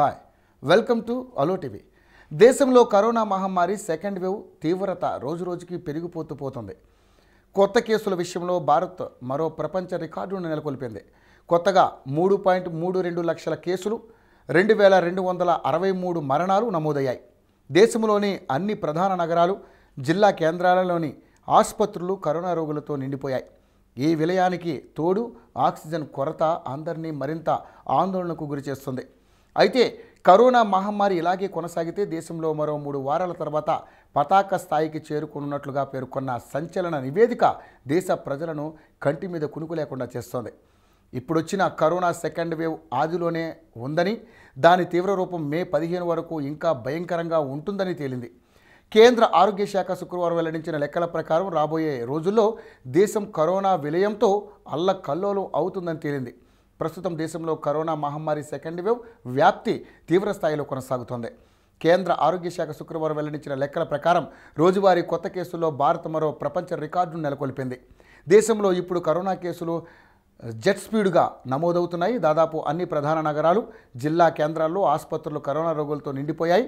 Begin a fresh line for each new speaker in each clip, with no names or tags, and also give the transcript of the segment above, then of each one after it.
hi welcome to అలో TV దేశంలో corona మహమ్మారి సెకండ్ వేవ్ తీవ్రత రోజురోజుకి పెరిగిపోతూ పోతుంది కొత్త కేసుల విషయంలో భారత్ మరో ప్రపంచ రికార్డును నెలకొల్పింది కొత్తగా మూడు పాయింట్ మూడు రెండు లక్షల కేసులు రెండు వేల రెండు వందల అరవై మూడు మరణాలు నమోదయ్యాయి దేశంలోని అన్ని ప్రధాన నగరాలు జిల్లా కేంద్రాలలోని ఆసుపత్రులు కరోనా రోగులతో నిండిపోయాయి ఈ విలయానికి తోడు ఆక్సిజన్ కొరత అందరినీ మరింత ఆందోళనకు గురిచేస్తుంది అయితే కరోనా మహమ్మారి ఇలాగే కొనసాగితే దేశంలో మరో మూడు వారాల తర్వాత పతాక స్థాయికి చేరుకున్నట్లుగా పేర్కొన్న సంచలన నివేదిక దేశ ప్రజలను కంటి మీద కునుకు లేకుండా చేస్తోంది ఇప్పుడొచ్చిన కరోనా సెకండ్ వేవ్ ఆదిలోనే ఉందని దాని తీవ్ర రూపం మే పదిహేను వరకు ఇంకా భయంకరంగా ఉంటుందని తేలింది కేంద్ర ఆరోగ్య శాఖ శుక్రవారం వెల్లడించిన లెక్కల ప్రకారం రాబోయే రోజుల్లో దేశం కరోనా విలయంతో అల్లకల్లోలం అవుతుందని తేలింది ప్రస్తుతం దేశంలో కరోనా మహమ్మారి సెకండ్ వేవ్ వ్యాప్తి తీవ్రస్థాయిలో కొనసాగుతోంది కేంద్ర ఆరోగ్య శాఖ శుక్రవారం వెల్లడించిన లెక్కల ప్రకారం రోజువారీ కొత్త కేసుల్లో భారత్ మరో ప్రపంచ రికార్డును నెలకొల్పింది దేశంలో ఇప్పుడు కరోనా కేసులు జెట్ స్పీడ్గా నమోదవుతున్నాయి దాదాపు అన్ని ప్రధాన నగరాలు జిల్లా కేంద్రాల్లో ఆసుపత్రులు కరోనా రోగులతో నిండిపోయాయి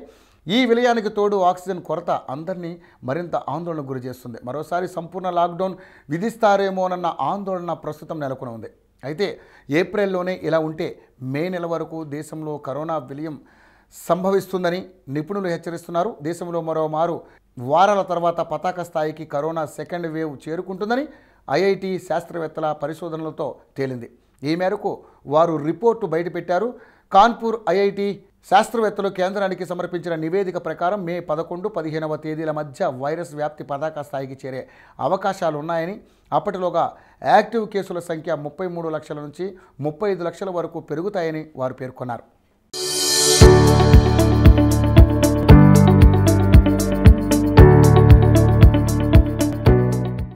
ఈ విలయానికి తోడు ఆక్సిజన్ కొరత అందరినీ మరింత ఆందోళనకు గురి చేస్తుంది మరోసారి సంపూర్ణ లాక్డౌన్ విధిస్తారేమోనన్న ఆందోళన ప్రస్తుతం నెలకొని ఉంది అయితే ఏప్రిల్లోనే ఇలా ఉంటే మే నెల వరకు దేశంలో కరోనా విలయం సంభవిస్తుందని నిపుణులు హెచ్చరిస్తున్నారు దేశంలో మరోమారు వారాల తర్వాత పతాక స్థాయికి కరోనా సెకండ్ వేవ్ చేరుకుంటుందని ఐఐటి శాస్త్రవేత్తల పరిశోధనలతో తేలింది ఈ మేరకు వారు రిపోర్టు బయటపెట్టారు కాన్పూర్ ఐఐటి శాస్త్రవేత్తలు కేంద్రానికి సమర్పించిన నివేదిక ప్రకారం మే పదకొండు పదిహేనవ తేదీల మధ్య వైరస్ వ్యాప్తి పతాక స్థాయికి చేరే అవకాశాలు ఉన్నాయని అప్పటిలోగా యాక్టివ్ కేసుల సంఖ్య ముప్పై మూడు లక్షల నుంచి ముప్పై ఐదు లక్షల వరకు పెరుగుతాయని వారు పేర్కొన్నారు